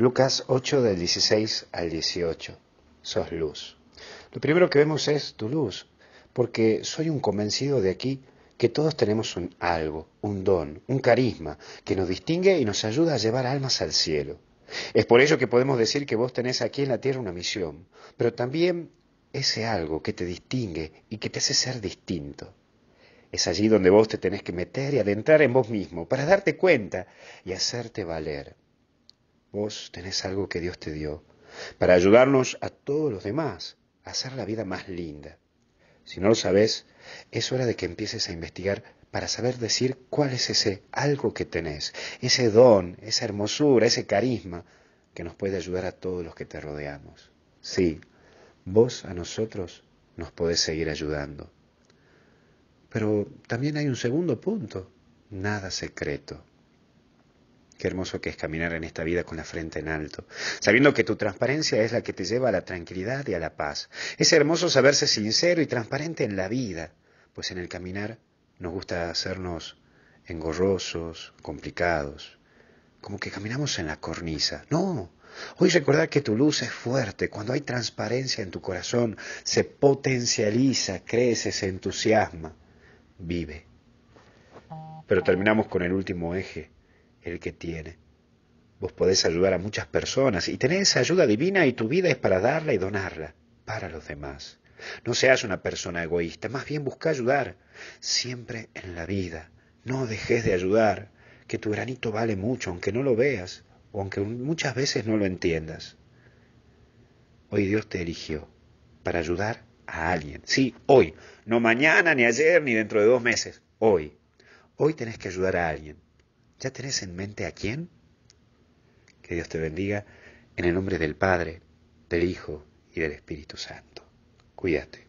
Lucas 8 del 16 al 18. Sos luz. Lo primero que vemos es tu luz, porque soy un convencido de aquí que todos tenemos un algo, un don, un carisma que nos distingue y nos ayuda a llevar almas al cielo. Es por ello que podemos decir que vos tenés aquí en la tierra una misión, pero también ese algo que te distingue y que te hace ser distinto. Es allí donde vos te tenés que meter y adentrar en vos mismo para darte cuenta y hacerte valer. Vos tenés algo que Dios te dio para ayudarnos a todos los demás a hacer la vida más linda. Si no lo sabes, es hora de que empieces a investigar para saber decir cuál es ese algo que tenés, ese don, esa hermosura, ese carisma que nos puede ayudar a todos los que te rodeamos. Sí, vos a nosotros nos podés seguir ayudando. Pero también hay un segundo punto, nada secreto. Qué hermoso que es caminar en esta vida con la frente en alto, sabiendo que tu transparencia es la que te lleva a la tranquilidad y a la paz. Es hermoso saberse sincero y transparente en la vida, pues en el caminar nos gusta hacernos engorrosos, complicados, como que caminamos en la cornisa. No, Hoy recordar que tu luz es fuerte, cuando hay transparencia en tu corazón, se potencializa, crece, se entusiasma, vive. Pero terminamos con el último eje, el que tiene. Vos podés ayudar a muchas personas y tenés ayuda divina y tu vida es para darla y donarla para los demás. No seas una persona egoísta, más bien busca ayudar. Siempre en la vida, no dejes de ayudar, que tu granito vale mucho, aunque no lo veas o aunque muchas veces no lo entiendas. Hoy Dios te eligió para ayudar a alguien. Sí, hoy, no mañana, ni ayer, ni dentro de dos meses, hoy. Hoy tenés que ayudar a alguien. ¿Ya tenés en mente a quién? Que Dios te bendiga en el nombre del Padre, del Hijo y del Espíritu Santo. Cuídate.